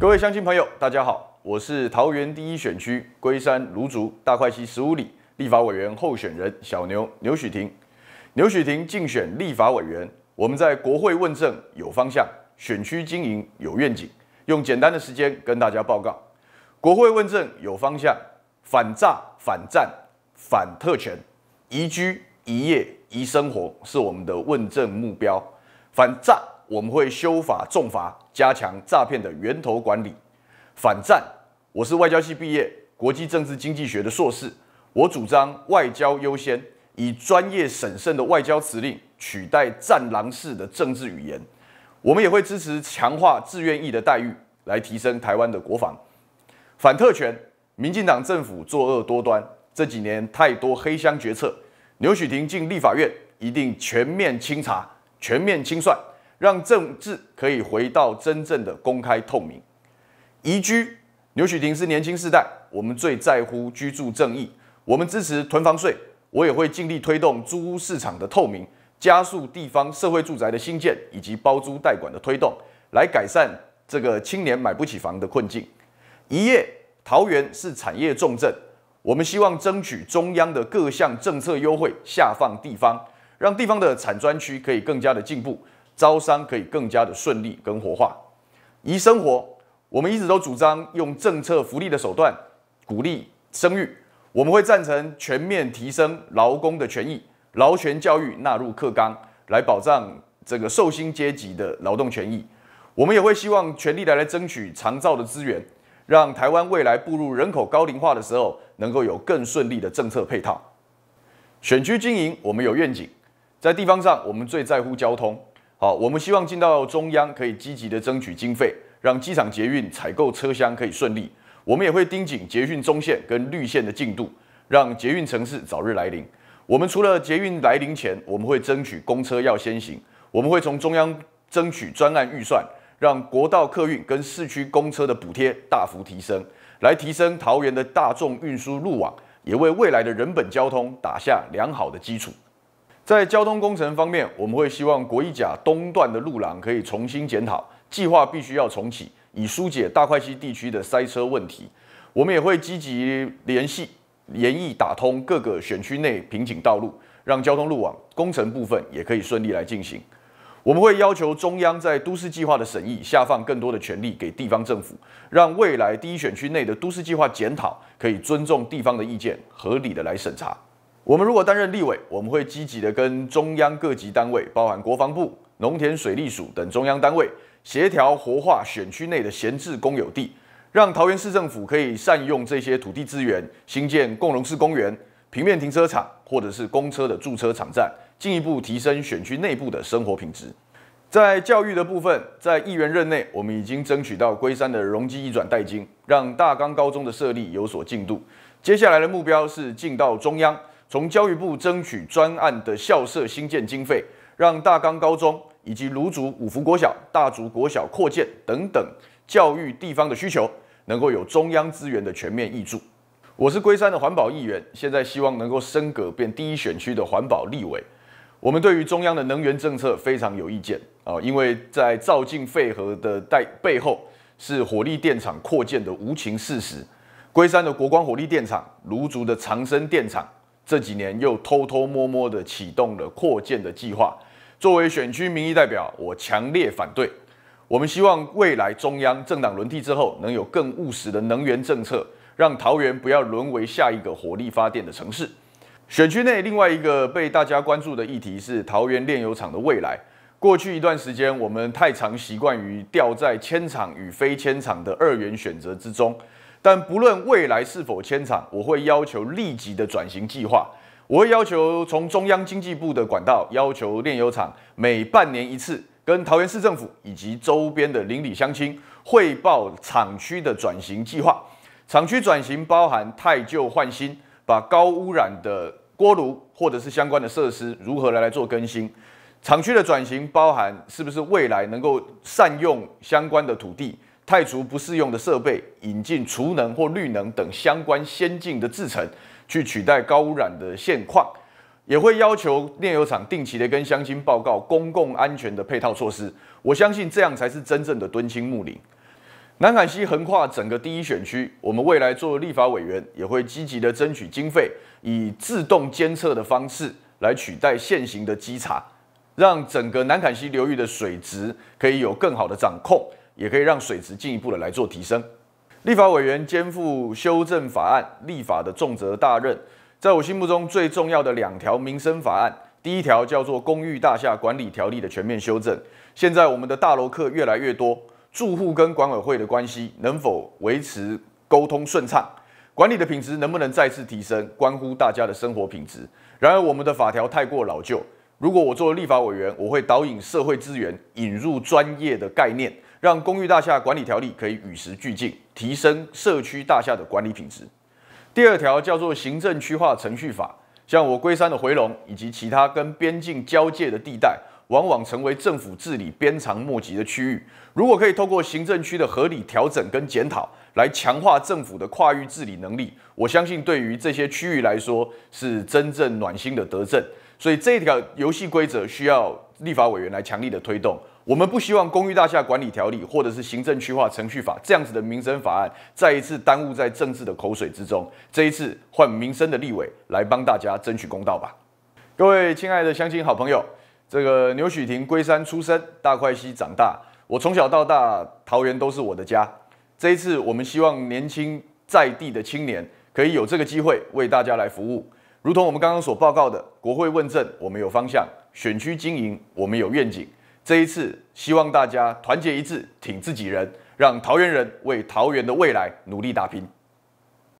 各位乡亲朋友，大家好，我是桃园第一选区龟山芦竹大块溪十五里立法委员候选人小牛牛许庭。牛许庭竞选立法委员，我们在国会问政有方向，选区经营有愿景。用简单的时间跟大家报告，国会问政有方向，反诈、反战、反特权，移居、移业、移生活是我们的问政目标。反诈。我们会修法重罚，加强诈骗的源头管理，反战。我是外交系毕业，国际政治经济学的硕士。我主张外交优先，以专业审慎的外交辞令取代战狼式的政治语言。我们也会支持强化志愿役的待遇，来提升台湾的国防。反特权，民进党政府作恶多端，这几年太多黑箱决策。牛许庭进立法院，一定全面清查，全面清算。让政治可以回到真正的公开透明。宜居，牛许庭是年轻世代，我们最在乎居住正义，我们支持囤房税，我也会尽力推动租屋市场的透明，加速地方社会住宅的新建以及包租代管的推动，来改善这个青年买不起房的困境。宜业，桃园是产业重镇，我们希望争取中央的各项政策优惠下放地方，让地方的产专区可以更加的进步。招商可以更加的顺利跟活化。宜生活，我们一直都主张用政策福利的手段鼓励生育。我们会赞成全面提升劳工的权益，劳权教育纳入课纲，来保障这个受薪阶级的劳动权益。我们也会希望全力来来争取长照的资源，让台湾未来步入人口高龄化的时候，能够有更顺利的政策配套。选区经营，我们有愿景，在地方上，我们最在乎交通。好，我们希望进到中央可以积极的争取经费，让机场捷运采购车厢可以顺利。我们也会盯紧捷运中线跟绿线的进度，让捷运城市早日来临。我们除了捷运来临前，我们会争取公车要先行。我们会从中央争取专案预算，让国道客运跟市区公车的补贴大幅提升，来提升桃园的大众运输路网，也为未来的人本交通打下良好的基础。在交通工程方面，我们会希望国一甲东段的路廊可以重新检讨，计划必须要重启，以疏解大块溪地区的塞车问题。我们也会积极联系延役打通各个选区内瓶颈道路，让交通路网工程部分也可以顺利来进行。我们会要求中央在都市计划的审议下放更多的权力给地方政府，让未来第一选区内的都市计划检讨可以尊重地方的意见，合理的来审查。我们如果担任立委，我们会积极的跟中央各级单位，包含国防部、农田水利署等中央单位，协调活化选区内的闲置公有地，让桃园市政府可以善用这些土地资源，新建共荣式公园、平面停车场，或者是公车的驻车场站，进一步提升选区内部的生活品质。在教育的部分，在议员任内，我们已经争取到龟山的容积一转代金，让大冈高中的设立有所进度。接下来的目标是进到中央。从教育部争取专案的校舍新建经费，让大冈高中以及芦竹五福国小、大竹国小扩建等等，教育地方的需求能够有中央资源的全面挹注。我是龟山的环保议员，现在希望能够升格变第一选区的环保立委。我们对于中央的能源政策非常有意见啊，因为在造进废核的背背后是火力电厂扩建的无情事实。龟山的国光火力电厂、芦竹的长生电厂。这几年又偷偷摸摸地启动了扩建的计划。作为选区民意代表，我强烈反对。我们希望未来中央政党轮替之后，能有更务实的能源政策，让桃园不要沦为下一个火力发电的城市。选区内另外一个被大家关注的议题是桃园炼油厂的未来。过去一段时间，我们太常习惯于掉在迁厂与非迁厂的二元选择之中。但不论未来是否迁厂，我会要求立即的转型计划。我会要求从中央经济部的管道，要求炼油厂每半年一次，跟桃园市政府以及周边的邻里乡亲汇报厂区的转型计划。厂区转型包含太旧换新，把高污染的锅炉或者是相关的设施如何来来做更新。厂区的转型包含是不是未来能够善用相关的土地。汰除不适用的设备，引进储能或绿能等相关先进的制成，去取代高污染的现况，也会要求炼油厂定期的跟乡亲报告公共安全的配套措施。我相信这样才是真正的敦亲睦邻。南坎西横跨整个第一选区，我们未来做立法委员也会积极的争取经费，以自动监测的方式来取代现行的稽查，让整个南坎西流域的水质可以有更好的掌控。也可以让水质进一步的来做提升。立法委员肩负修正法案立法的重责大任，在我心目中最重要的两条民生法案，第一条叫做公寓大厦管理条例的全面修正。现在我们的大楼客越来越多，住户跟管委会的关系能否维持沟通顺畅，管理的品质能不能再次提升，关乎大家的生活品质。然而我们的法条太过老旧，如果我作为立法委员，我会导引社会资源，引入专业的概念。让公寓大厦管理条例可以与时俱进，提升社区大厦的管理品质。第二条叫做行政区划程序法，像我龟山的回龙以及其他跟边境交界的地带，往往成为政府治理鞭长莫及的区域。如果可以透过行政区的合理调整跟检讨，来强化政府的跨域治理能力，我相信对于这些区域来说是真正暖心的德政。所以这一条游戏规则需要。立法委员来强力的推动，我们不希望公寓大厦管理条例或者是行政区划程序法这样子的民生法案再一次耽误在政治的口水之中。这一次换民生的立委来帮大家争取公道吧。各位亲爱的乡亲好朋友，这个牛许廷龟山出生，大块溪长大，我从小到大桃园都是我的家。这一次我们希望年轻在地的青年可以有这个机会为大家来服务，如同我们刚刚所报告的，国会问政我们有方向。选区经营，我们有愿景。这一次，希望大家团结一致，挺自己人，让桃园人为桃园的未来努力打拼。